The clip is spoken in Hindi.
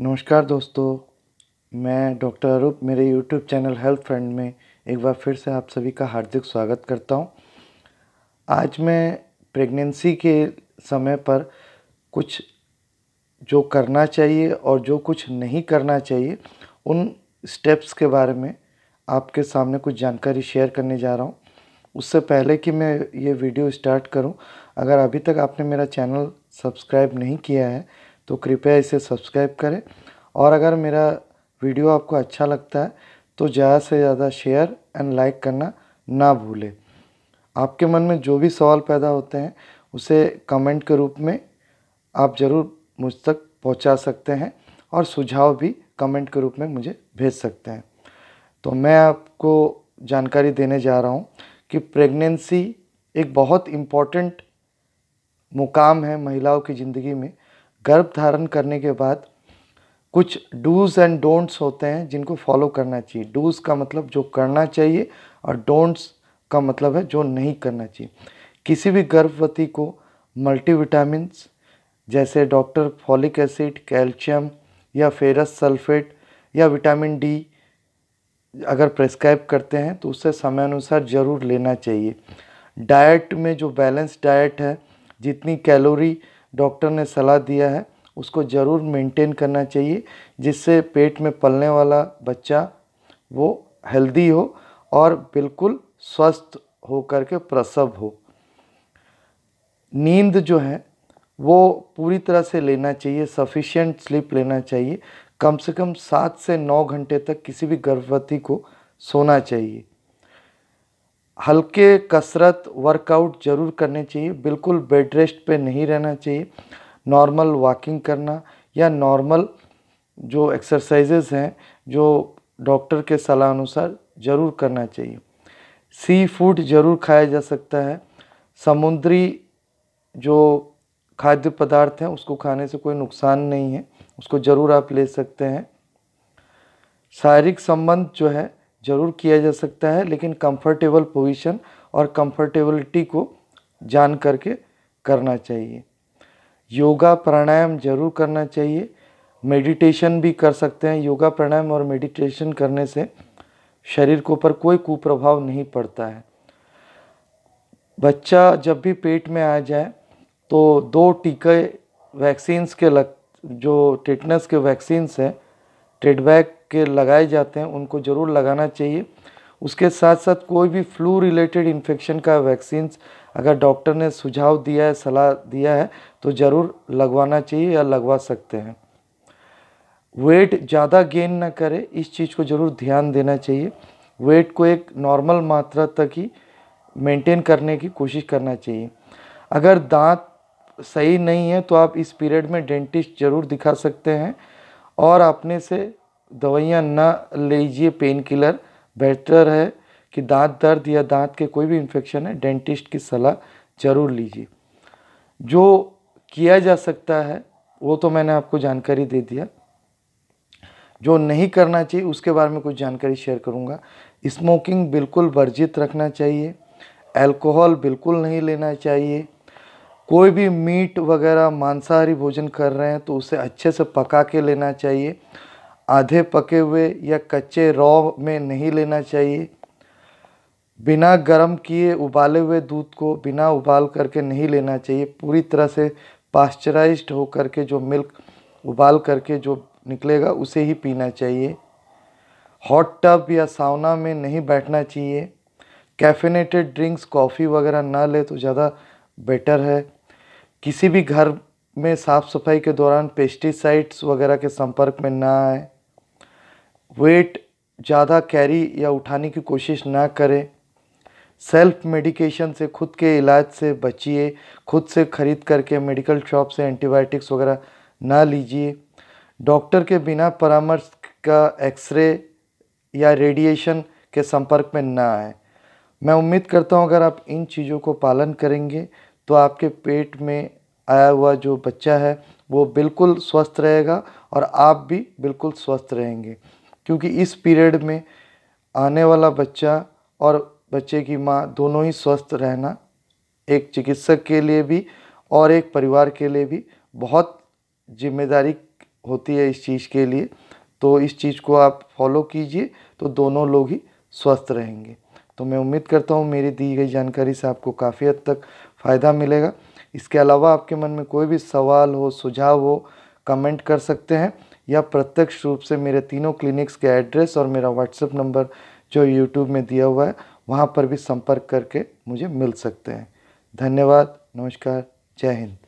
नमस्कार दोस्तों मैं डॉक्टर अरूप मेरे यूट्यूब चैनल हेल्थ फ्रेंड में एक बार फिर से आप सभी का हार्दिक स्वागत करता हूं। आज मैं प्रेगनेंसी के समय पर कुछ जो करना चाहिए और जो कुछ नहीं करना चाहिए उन स्टेप्स के बारे में आपके सामने कुछ जानकारी शेयर करने जा रहा हूं। उससे पहले कि मैं ये वीडियो स्टार्ट करूँ अगर अभी तक आपने मेरा चैनल सब्सक्राइब नहीं किया है तो कृपया इसे सब्सक्राइब करें और अगर मेरा वीडियो आपको अच्छा लगता है तो ज़्यादा से ज़्यादा शेयर एंड लाइक करना ना भूलें आपके मन में जो भी सवाल पैदा होते हैं उसे कमेंट के रूप में आप ज़रूर मुझ तक पहुंचा सकते हैं और सुझाव भी कमेंट के रूप में मुझे भेज सकते हैं तो मैं आपको जानकारी देने जा रहा हूं कि प्रेगनेंसी एक बहुत इम्पॉर्टेंट मुकाम है महिलाओं की ज़िंदगी में गर्भ धारण करने के बाद कुछ डूज एंड डोंट्स होते हैं जिनको फॉलो करना चाहिए डूज का मतलब जो करना चाहिए और डोंट्स का मतलब है जो नहीं करना चाहिए किसी भी गर्भवती को मल्टीविटामिन जैसे डॉक्टर फॉलिक एसिड कैल्शियम या फेरस सल्फेट या विटामिन डी अगर प्रेस्क्राइब करते हैं तो उसे समयानुसार ज़रूर लेना चाहिए डाइट में जो बैलेंस डाइट है जितनी कैलोरी डॉक्टर ने सलाह दिया है उसको ज़रूर मेंटेन करना चाहिए जिससे पेट में पलने वाला बच्चा वो हेल्दी हो और बिल्कुल स्वस्थ होकर के प्रसव हो नींद जो है वो पूरी तरह से लेना चाहिए सफिशिएंट स्लीप लेना चाहिए कम से कम सात से नौ घंटे तक किसी भी गर्भवती को सोना चाहिए हल्के कसरत वर्कआउट ज़रूर करने चाहिए बिल्कुल बेड रेस्ट पे नहीं रहना चाहिए नॉर्मल वॉकिंग करना या नॉर्मल जो एक्सरसाइजेज हैं जो डॉक्टर के सलाह अनुसार ज़रूर करना चाहिए सी फूड ज़रूर खाया जा सकता है समुद्री जो खाद्य पदार्थ हैं उसको खाने से कोई नुकसान नहीं है उसको ज़रूर आप ले सकते हैं शारीरिक संबंध जो है ज़रूर किया जा सकता है लेकिन कंफर्टेबल पोजीशन और कंफर्टेबिलिटी को जान करके करना चाहिए योगा प्राणायाम जरूर करना चाहिए मेडिटेशन भी कर सकते हैं योगा प्राणायाम और मेडिटेशन करने से शरीर के ऊपर कोई कुप्रभाव नहीं पड़ता है बच्चा जब भी पेट में आ जाए तो दो टीके वैक्सीन्स के लग जो टेटनस के वैक्सीन्स हैं टेडबैक के लगाए जाते हैं उनको ज़रूर लगाना चाहिए उसके साथ साथ कोई भी फ्लू रिलेटेड इन्फेक्शन का वैक्सीन्स अगर डॉक्टर ने सुझाव दिया है सलाह दिया है तो ज़रूर लगवाना चाहिए या लगवा सकते हैं वेट ज़्यादा गेन ना करें इस चीज़ को ज़रूर ध्यान देना चाहिए वेट को एक नॉर्मल मात्रा तक ही मेंटेन करने की कोशिश करना चाहिए अगर दांत सही नहीं है तो आप इस पीरियड में डेंटिस्ट ज़रूर दिखा सकते हैं और अपने से दवाइयाँ ना लीजिए पेन किलर बेहतर है कि दांत दर्द या दांत के कोई भी इन्फेक्शन है डेंटिस्ट की सलाह ज़रूर लीजिए जो किया जा सकता है वो तो मैंने आपको जानकारी दे दिया जो नहीं करना चाहिए उसके बारे में कुछ जानकारी शेयर करूँगा स्मोकिंग बिल्कुल वर्जित रखना चाहिए अल्कोहल बिल्कुल नहीं लेना चाहिए कोई भी मीट वगैरह मांसाहारी भोजन कर रहे हैं तो उसे अच्छे से पका के लेना चाहिए आधे पके हुए या कच्चे रॉ में नहीं लेना चाहिए बिना गर्म किए उबाले हुए दूध को बिना उबाल करके नहीं लेना चाहिए पूरी तरह से पास्चराइज्ड हो करके जो मिल्क उबाल करके जो निकलेगा उसे ही पीना चाहिए हॉट टब या सावना में नहीं बैठना चाहिए कैफिनेटेड ड्रिंक्स कॉफ़ी वगैरह ना ले तो ज़्यादा बेटर है किसी भी घर में साफ़ सफाई के दौरान पेस्टिसाइड्स वगैरह के संपर्क में ना आए वेट ज़्यादा कैरी या उठाने की कोशिश ना करें सेल्फ मेडिकेशन से खुद के इलाज से बचिए खुद से ख़रीद करके मेडिकल शॉप से एंटीबायोटिक्स वगैरह ना लीजिए डॉक्टर के बिना परामर्श का एक्सरे या रेडिएशन के संपर्क में ना आए मैं उम्मीद करता हूँ अगर आप इन चीज़ों को पालन करेंगे तो आपके पेट में आया हुआ जो बच्चा है वो बिल्कुल स्वस्थ रहेगा और आप भी बिल्कुल स्वस्थ रहेंगे क्योंकि इस पीरियड में आने वाला बच्चा और बच्चे की माँ दोनों ही स्वस्थ रहना एक चिकित्सक के लिए भी और एक परिवार के लिए भी बहुत जिम्मेदारी होती है इस चीज़ के लिए तो इस चीज़ को आप फॉलो कीजिए तो दोनों लोग ही स्वस्थ रहेंगे तो मैं उम्मीद करता हूँ मेरी दी गई जानकारी से आपको काफ़ी हद तक फ़ायदा मिलेगा इसके अलावा आपके मन में कोई भी सवाल हो सुझाव हो कमेंट कर सकते हैं या प्रत्यक्ष रूप से मेरे तीनों क्लिनिक्स के एड्रेस और मेरा व्हाट्सएप नंबर जो यूट्यूब में दिया हुआ है वहाँ पर भी संपर्क करके मुझे मिल सकते हैं धन्यवाद नमस्कार जय हिंद